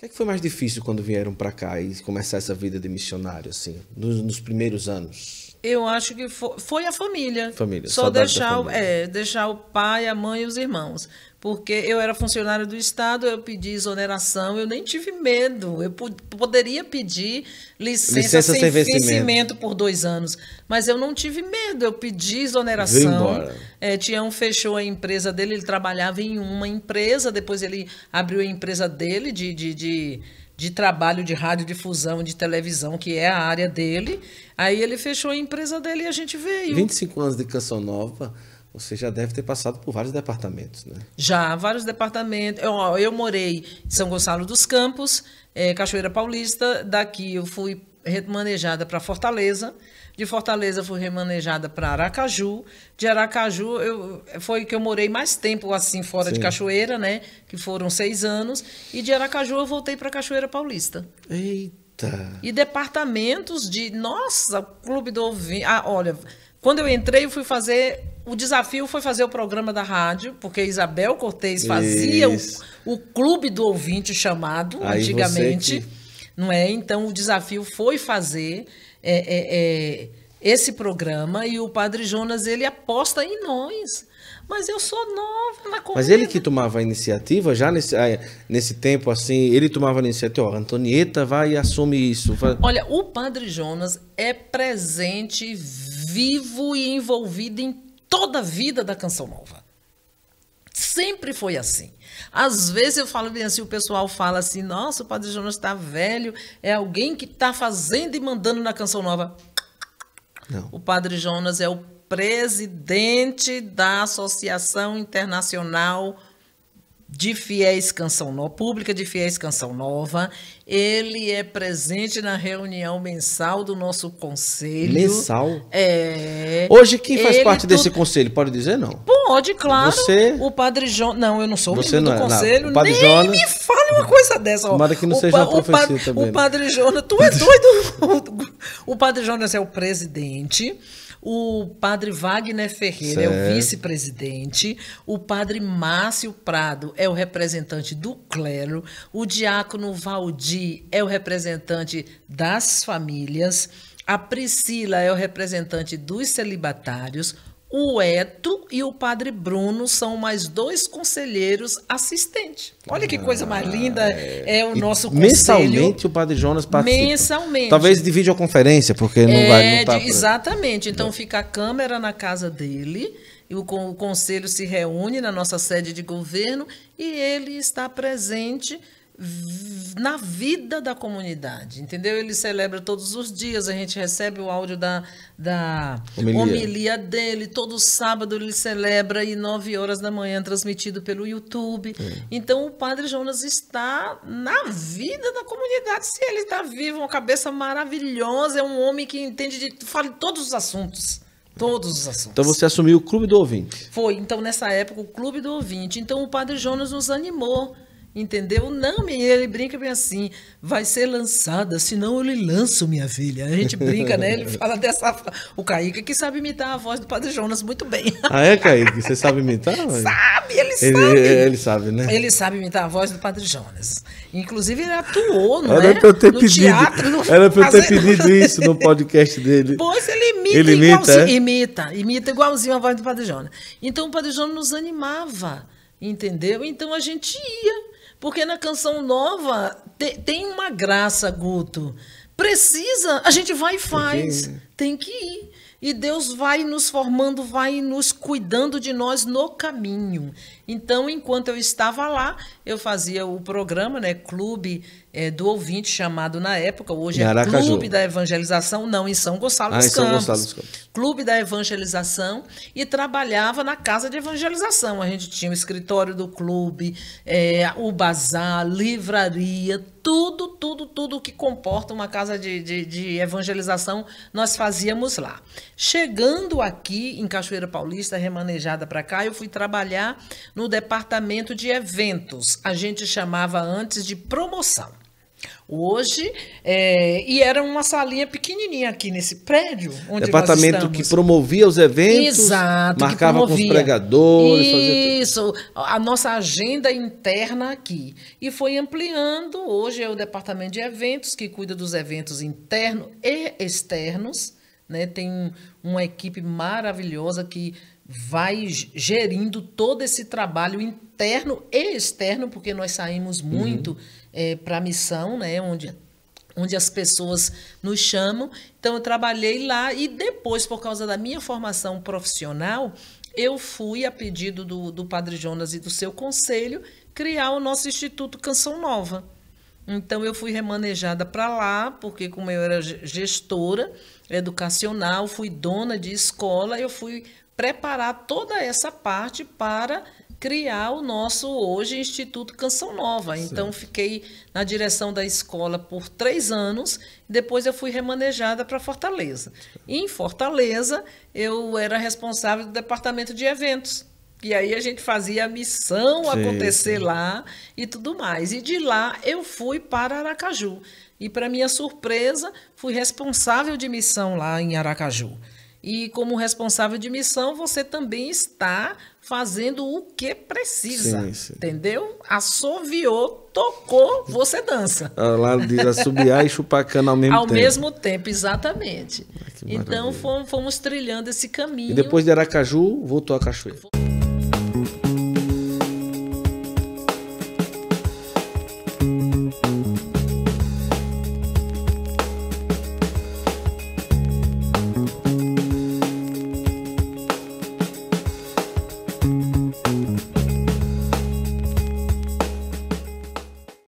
que, é que foi mais difícil quando vieram para cá e começar essa vida de missionário, assim, nos, nos primeiros anos? Eu acho que foi, foi a família. Família. Só deixar, família. É, deixar o pai, a mãe e os irmãos porque eu era funcionário do Estado, eu pedi exoneração, eu nem tive medo. Eu poderia pedir licença, licença sem, sem vencimento. vencimento. por dois anos, mas eu não tive medo, eu pedi exoneração. É, Tião fechou a empresa dele, ele trabalhava em uma empresa, depois ele abriu a empresa dele de, de, de de trabalho de radiodifusão, de televisão, que é a área dele. Aí ele fechou a empresa dele e a gente veio. 25 anos de Canção Nova, você já deve ter passado por vários departamentos, né? Já, vários departamentos. Eu, eu morei em São Gonçalo dos Campos, é, Cachoeira Paulista. Daqui eu fui remanejada para Fortaleza. De Fortaleza fui remanejada para Aracaju. De Aracaju eu, foi que eu morei mais tempo assim fora Sim. de Cachoeira, né? Que foram seis anos. E de Aracaju eu voltei para Cachoeira Paulista. Eita! E departamentos de... Nossa, Clube do Ouvinte... Ah, olha... Quando eu entrei, eu fui fazer o desafio foi fazer o programa da rádio, porque Isabel Cortez fazia o, o, clube do ouvinte chamado Aí antigamente, que... não é? Então o desafio foi fazer é, é, é, esse programa e o Padre Jonas ele aposta em nós. Mas eu sou nova na comunidade. Mas ele que tomava a iniciativa, já nesse, ah, nesse tempo, assim, ele tomava a iniciativa, ó, Antonieta vai e assume isso. Vai... Olha, o Padre Jonas é presente, vivo e envolvido em toda a vida da Canção Nova. Sempre foi assim. Às vezes eu falo bem assim, o pessoal fala assim, nossa, o Padre Jonas está velho, é alguém que está fazendo e mandando na Canção Nova. Não. O Padre Jonas é o presidente da Associação Internacional de Fiéis Canção Nova, pública de Fiéis Canção Nova. Ele é presente na reunião mensal do nosso conselho. Mensal? É. Hoje quem faz ele parte tu... desse conselho? Pode dizer não? Pode, claro. Você? O Padre João. Não, eu não sou Você não é, conselho. Não. O padre nem Jonas... me fale uma coisa dessa. Ó. que não o seja pa... profecia o também. O Padre Jonas, tu é doido. o Padre Jonas é o presidente o padre Wagner Ferreira certo. é o vice-presidente, o padre Márcio Prado é o representante do clero, o diácono Valdir é o representante das famílias, a Priscila é o representante dos celibatários, o Eto e o Padre Bruno são mais dois conselheiros assistentes. Olha que coisa mais ah, linda é, é o nosso conselho. Mensalmente o Padre Jonas participa. Mensalmente. Talvez de videoconferência, porque não é, vai... Não é, tá exatamente. Então fica a câmera na casa dele, e o, o conselho se reúne na nossa sede de governo e ele está presente na vida da comunidade, entendeu? Ele celebra todos os dias, a gente recebe o áudio da, da homilia. homilia dele, todo sábado ele celebra e nove horas da manhã transmitido pelo YouTube. É. Então o Padre Jonas está na vida da comunidade, se ele está vivo, uma cabeça maravilhosa, é um homem que entende de, fala de todos os assuntos. Todos os assuntos. Então você assumiu o Clube do Ouvinte. Foi, então nessa época o Clube do Ouvinte. Então o Padre Jonas nos animou Entendeu? Não, menina, ele brinca bem assim, vai ser lançada, senão eu lhe lanço, minha filha. A gente brinca, né? Ele fala dessa. O Kaique que sabe imitar a voz do Padre Jonas muito bem. Ah, é, Kaique? Você sabe imitar? sabe, ele, ele, sabe. Ele sabe, né? Ele sabe imitar a voz do Padre Jonas. Inclusive, ele atuou, não Era é? pra eu ter no pedido. Teatro, no... Era pra eu ter pedido isso no podcast dele. Pois ele imita, ele imita, é? imita, imita igualzinho a voz do Padre Jonas. Então o Padre Jonas nos animava, entendeu? Então a gente ia porque na canção nova te, tem uma graça, Guto. Precisa, a gente vai e faz. Né? Tem que ir. E Deus vai nos formando, vai nos cuidando de nós no caminho. Então, enquanto eu estava lá, eu fazia o programa, né, Clube é, do ouvinte chamado na época, hoje é Clube da Evangelização, não, em São Gonçalo, ah, dos, São Campos, Campos. Clube da Evangelização e trabalhava na casa de evangelização. A gente tinha o escritório do clube, é, o bazar, livraria, tudo, tudo, tudo que comporta uma casa de, de, de, evangelização, nós fazíamos lá. Chegando aqui em Cachoeira Paulista, remanejada para cá, eu fui trabalhar no departamento de eventos. A gente chamava antes de promoção. Hoje, é, e era uma salinha pequenininha aqui nesse prédio. Onde Departamento que promovia os eventos, Exato, marcava com os pregadores. Isso, a nossa agenda interna aqui. E foi ampliando. Hoje é o departamento de eventos, que cuida dos eventos internos e externos. Né? Tem uma equipe maravilhosa que vai gerindo todo esse trabalho interno e externo, porque nós saímos muito. Uhum é, para a missão, né? Onde onde as pessoas nos chamam. Então, eu trabalhei lá e depois, por causa da minha formação profissional, eu fui, a pedido do, do Padre Jonas e do seu conselho, criar o nosso Instituto Canção Nova. Então, eu fui remanejada para lá, porque, como eu era gestora educacional, fui dona de escola, eu fui preparar toda essa parte para criar o nosso hoje Instituto Canção Nova. Sim. Então fiquei na direção da escola por três anos, depois eu fui remanejada para Fortaleza. E em Fortaleza eu era responsável do departamento de eventos. E aí a gente fazia a missão sim, acontecer sim. lá e tudo mais. E de lá eu fui para Aracaju. E para minha surpresa, fui responsável de missão lá em Aracaju. E como responsável de missão, você também está fazendo o que precisa. Sim, sim. Entendeu? Assoviou, tocou, você dança. Lá diz assobiar e chupar cana ao mesmo ao tempo. Ao mesmo tempo, exatamente. Ah, então fomos, fomos, trilhando esse caminho. E depois de Aracaju, voltou a Cachoeira.